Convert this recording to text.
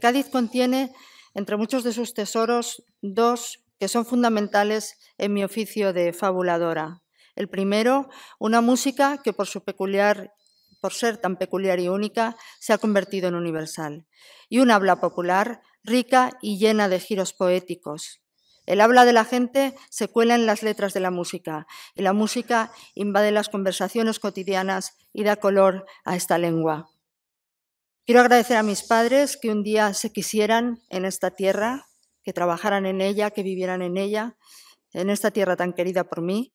Cádiz contiene, entre muchos de sus tesoros, dos que son fundamentales en mi oficio de fabuladora. El primero, una música que por ser tan peculiar y única, se ha convertido en universal. Y un habla popular rica y llena de giros poéticos. El habla de la gente se cuela en las letras de la música y la música invade las conversaciones cotidianas y da color a esta lengua. Quiero agradecer a mis padres que un día se quisieran en esta tierra, que trabajaran en ella, que vivieran en ella, en esta tierra tan querida por mí,